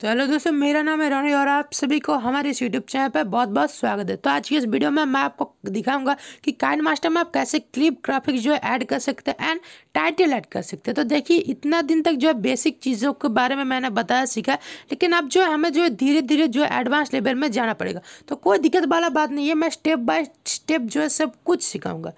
तो हेलो दोस्तों मेरा नाम है रोनी और आप सभी को हमारे इस यूट्यूब चैनल पर बहुत बहुत स्वागत है तो आज की इस वीडियो में मैं आपको दिखाऊंगा कि काइन मास्टर में आप कैसे क्लिप ग्राफिक जो है ऐड कर सकते हैं एंड टाइटल ऐड कर सकते हैं तो देखिए इतना दिन तक जो है बेसिक चीज़ों के बारे में मैंने बताया सीखा लेकिन अब जो है हमें जो है धीरे धीरे जो है एडवांस लेवल में जाना पड़ेगा तो कोई दिक्कत वाला बात नहीं है मैं स्टेप बाय स्टेप जो है सब कुछ सिखाऊँगा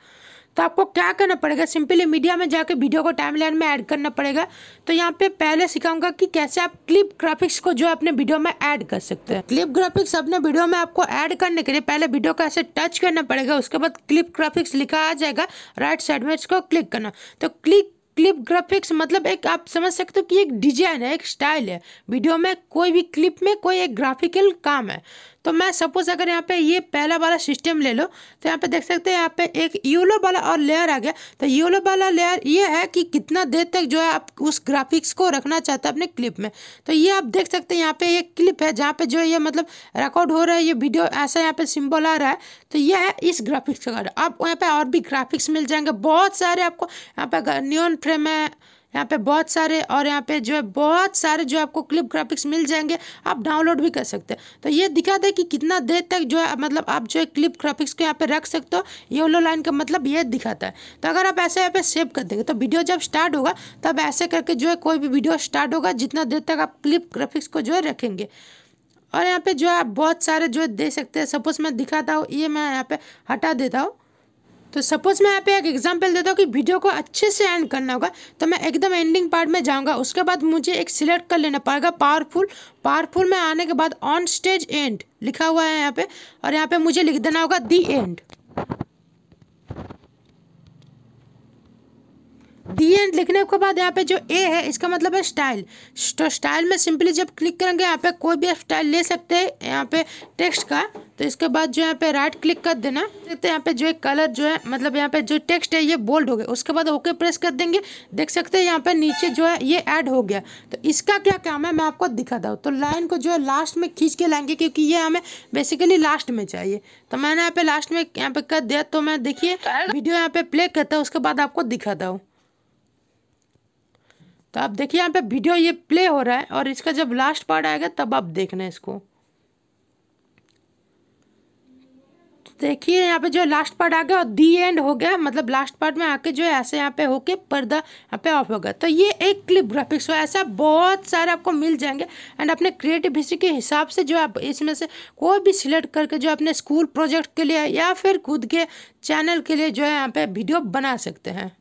तो आपको क्या करना पड़ेगा सिंपली मीडिया में जाके वीडियो को टाइमलाइन में ऐड करना पड़ेगा तो यहाँ पे पहले सिखाऊंगा कि कैसे आप क्लिप ग्राफिक्स को जो अपने वीडियो में ऐड कर सकते हैं क्लिप ग्राफिक्स अपने वीडियो में आपको ऐड करने के लिए पहले वीडियो को ऐसे टच करना पड़ेगा उसके बाद क्लिप ग्राफिक्स लिखा आ जाएगा राइट साइड में इसको क्लिक करना तो क्लिक क्लिप ग्राफिक्स मतलब एक आप समझ सकते हो कि एक डिजाइन है एक स्टाइल है वीडियो में कोई भी क्लिप में कोई एक ग्राफिकल काम है तो मैं सपोज अगर यहाँ पे ये पहला वाला सिस्टम ले लो तो यहाँ पे देख सकते हैं यहाँ पे एक यूलो वाला और लेयर आ गया तो यूलो वाला लेयर ये है कि कितना देर तक जो है आप उस ग्राफिक्स को रखना चाहते हैं अपने क्लिप में तो ये आप देख सकते हैं यहाँ पे एक क्लिप है जहाँ पे जो ये मतलब रिकॉर्ड हो रहा है ये वीडियो ऐसा यहाँ पे सिंबल आ रहा है तो ये है इस ग्राफिक्स का आप यहाँ पे और भी ग्राफिक्स मिल जाएंगे बहुत सारे आपको यहाँ पे न्यून फ्रेम है यहाँ पे बहुत सारे और यहाँ पे जो है बहुत सारे जो आपको क्लिप ग्राफिक्स मिल जाएंगे आप डाउनलोड भी कर सकते हैं तो ये दिखा दे कि कितना देर तक जो है मतलब आप जो है क्लिप ग्राफिक्स को यहाँ पे रख सकते हो येलो लाइन का मतलब ये दिखाता है तो अगर आप ऐसे यहाँ पे सेव कर देंगे तो वीडियो जब स्टार्ट होगा तब ऐसे करके जो है कोई भी वीडियो स्टार्ट होगा जितना देर तक आप क्लिप ग्राफिक्स को जो है रखेंगे और यहाँ पे जो है आप बहुत सारे जो है दे सकते हैं सपोज मैं दिखाता हूँ ये मैं यहाँ पे हटा देता हूँ तो सपोज़ मैं यहाँ पे एक एग्जांपल देता हूँ कि वीडियो को अच्छे से एंड करना होगा तो मैं एकदम एंडिंग पार्ट में जाऊँगा उसके बाद मुझे एक सिलेक्ट कर लेना पड़ेगा पावरफुल पावरफुल में आने के बाद ऑन स्टेज एंड लिखा हुआ है यहाँ पे और यहाँ पे मुझे लिख देना होगा दी एंड डी एंड लिखने के बाद यहाँ पे जो ए है इसका मतलब है स्टाइल तो स्टाइल में सिंपली जब क्लिक करेंगे यहाँ पे कोई भी स्टाइल ले सकते हैं यहाँ पे टेक्स्ट का तो इसके बाद जो यहाँ पे राइट क्लिक कर देना देखते हैं यहाँ पे जो है कलर जो है मतलब यहाँ पे जो टेक्स्ट है ये बोल्ड हो गया उसके बाद ओके प्रेस कर देंगे देख सकते हैं यहाँ पे नीचे जो है ये ऐड हो गया तो इसका क्या काम है मैं आपको दिखाता हूँ तो लाइन को जो है लास्ट में खींच के लाएंगे क्योंकि ये हमें बेसिकली लास्ट में चाहिए तो मैंने यहाँ पे लास्ट में यहाँ पे कर दिया तो मैं देखिए वीडियो यहाँ पे प्ले करता हूँ उसके बाद आपको दिखाता हूँ तो आप देखिए यहाँ पे वीडियो ये प्ले हो रहा है और इसका जब लास्ट पार्ट आएगा तब आप देखना इसको तो देखिए यहाँ पे जो लास्ट पार्ट आ गया और दी एंड हो गया मतलब लास्ट पार्ट में आके जो है ऐसे यहाँ पे होके पर्दा यहाँ पे ऑफ हो गया तो ये एक क्लिप ग्राफिक्स हो ऐसा बहुत सारे आपको मिल जाएंगे एंड अपने क्रिएटिव हिस्ट्री के हिसाब से जो आप इसमें से कोई भी सिलेक्ट करके जो अपने स्कूल प्रोजेक्ट के लिए या फिर खुद के चैनल के लिए जो है यहाँ पे वीडियो बना सकते हैं